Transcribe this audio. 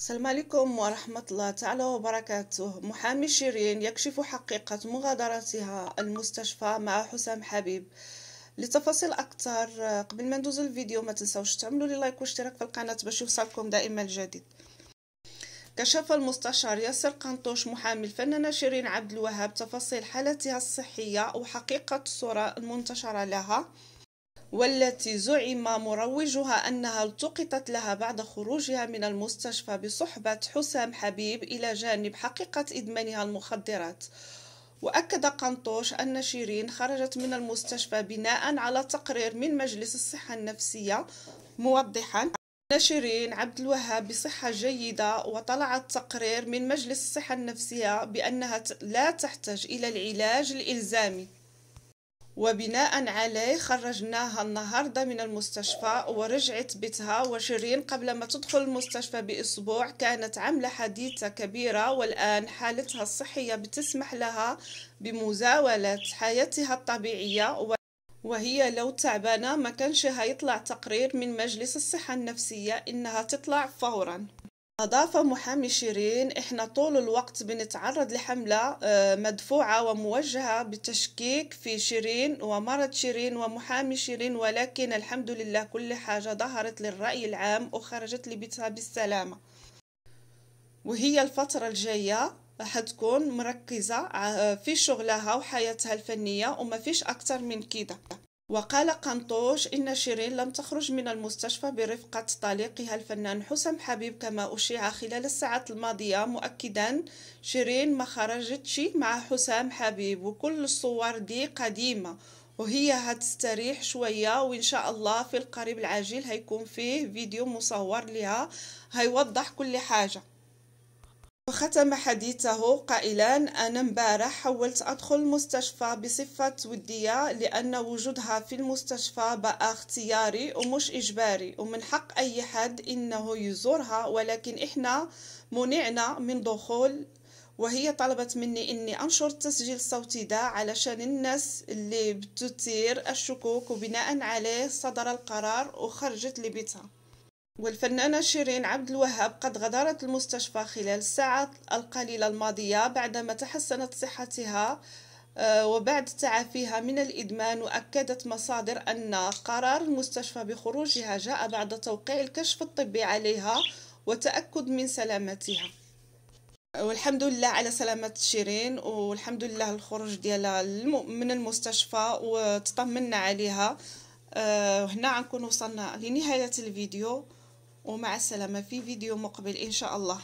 السلام عليكم ورحمة الله تعالى وبركاته محامي شيرين يكشف حقيقة مغادرتها المستشفى مع حسام حبيب لتفاصيل أكثر قبل ما ندوز الفيديو ما تنسوش تعملوا لي لايك واشتراك في القناة باش يوصلكم دائما الجديد كشف المستشار ياسر قنطوش محامي الفنانة شيرين عبد الوهاب تفاصيل حالتها الصحية وحقيقة الصورة المنتشرة لها والتي زعم مروجها أنها التقطت لها بعد خروجها من المستشفى بصحبة حسام حبيب إلى جانب حقيقة إدمانها المخدرات وأكد قنطوش أن شيرين خرجت من المستشفى بناء على تقرير من مجلس الصحة النفسية موضحا أن شيرين عبد الوهاب بصحة جيدة وطلع التقرير من مجلس الصحة النفسية بأنها لا تحتاج إلى العلاج الإلزامي وبناء عليه خرجناها النهاردة من المستشفى ورجعت بيتها وشيرين قبل ما تدخل المستشفى بأسبوع كانت عاملة حديثة كبيرة والآن حالتها الصحية بتسمح لها بمزاولة حياتها الطبيعية و... وهي لو تعبانة ما كانش هيطلع تقرير من مجلس الصحة النفسية إنها تطلع فوراً أضاف محامي شيرين إحنا طول الوقت بنتعرض لحملة آه، مدفوعة وموجهة بالتشكيك في شيرين ومرض شيرين ومحامي شيرين ولكن الحمد لله كل حاجة ظهرت للرأي العام وخرجت لبيتها بالسلامة وهي الفترة الجاية حتكون مركزة آه، في شغلها وحياتها الفنية وما فيش أكتر من كده وقال قنطوش إن شيرين لم تخرج من المستشفى برفقة طليقها الفنان حسام حبيب كما أشيع خلال الساعات الماضية مؤكدا شيرين ما خرجتش مع حسام حبيب وكل الصور دي قديمة وهي هتستريح شوية وإن شاء الله في القريب العاجل هيكون فيه فيديو مصور لها هيوضح كل حاجة وختم حديثه قائلا أنا امبارح حاولت أدخل المستشفى بصفة ودية لأن وجودها في المستشفى بقى اختياري ومش إجباري ومن حق أي حد إنه يزورها ولكن إحنا منعنا من دخول وهي طلبت مني اني انشر التسجيل الصوتي ده علشان الناس اللي بتثير الشكوك وبناء عليه صدر القرار وخرجت لبيتها والفنانة شيرين عبد الوهاب قد غادرت المستشفى خلال الساعات القليلة الماضية بعدما تحسنت صحتها آه، وبعد تعافيها من الإدمان وأكدت مصادر أن قرار المستشفى بخروجها جاء بعد توقيع الكشف الطبي عليها وتأكد من سلامتها والحمد لله على سلامة شيرين والحمد لله الخروج ديالها من المستشفى وتطمنا عليها وهنا آه، غنكون وصلنا لنهاية الفيديو ومع السلامة في فيديو مقبل إن شاء الله